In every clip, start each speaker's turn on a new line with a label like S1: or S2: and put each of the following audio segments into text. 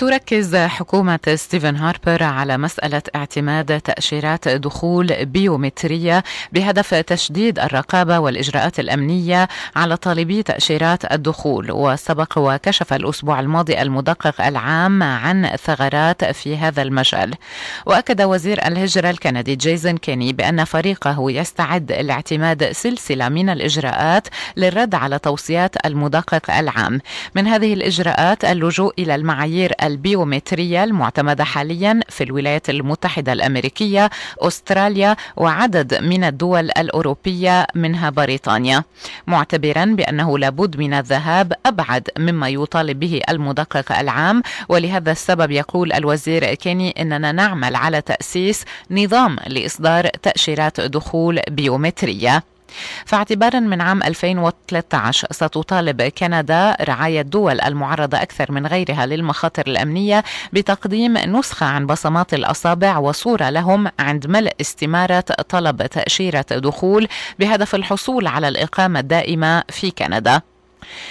S1: تركز حكومة ستيفن هاربر على مسألة اعتماد تأشيرات دخول بيومترية بهدف تشديد الرقابة والإجراءات الأمنية على طالبي تأشيرات الدخول وسبق وكشف الأسبوع الماضي المدقق العام عن ثغرات في هذا المجال وأكد وزير الهجرة الكندي جيسون كيني بأن فريقه يستعد لاعتماد سلسلة من الإجراءات للرد على توصيات المدقق العام من هذه الإجراءات اللجوء إلى المعايير البيومترية المعتمدة حاليا في الولايات المتحدة الأمريكية أستراليا وعدد من الدول الأوروبية منها بريطانيا معتبرا بأنه لابد من الذهاب أبعد مما يطالب به المدقق العام ولهذا السبب يقول الوزير كيني أننا نعمل على تأسيس نظام لإصدار تأشيرات دخول بيومترية فاعتبارا من عام 2013 ستطالب كندا رعاية الدول المعرضة أكثر من غيرها للمخاطر الأمنية بتقديم نسخة عن بصمات الأصابع وصورة لهم عند ملء استمارة طلب تأشيرة دخول بهدف الحصول على الإقامة الدائمة في كندا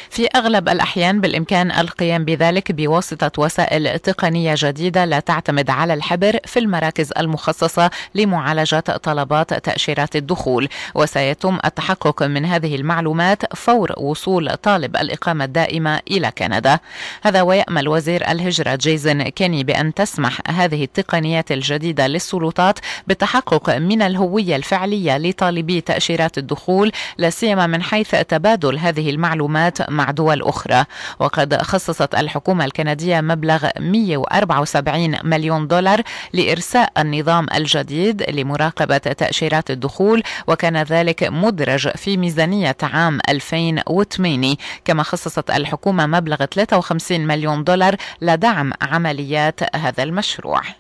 S1: في أغلب الأحيان بالإمكان القيام بذلك بواسطة وسائل تقنية جديدة لا تعتمد على الحبر في المراكز المخصصة لمعالجة طلبات تأشيرات الدخول وسيتم التحقق من هذه المعلومات فور وصول طالب الإقامة الدائمة إلى كندا هذا ويأمل وزير الهجرة جيزن كيني بأن تسمح هذه التقنيات الجديدة للسلطات بالتحقق من الهوية الفعلية لطالبي تأشيرات الدخول لا سيما من حيث تبادل هذه المعلومات التعاونات مع دول أخرى وقد خصصت الحكومة الكندية مبلغ 174 مليون دولار لإرساء النظام الجديد لمراقبة تأشيرات الدخول وكان ذلك مدرج في ميزانية عام 2008 كما خصصت الحكومة مبلغ 53 مليون دولار لدعم عمليات هذا المشروع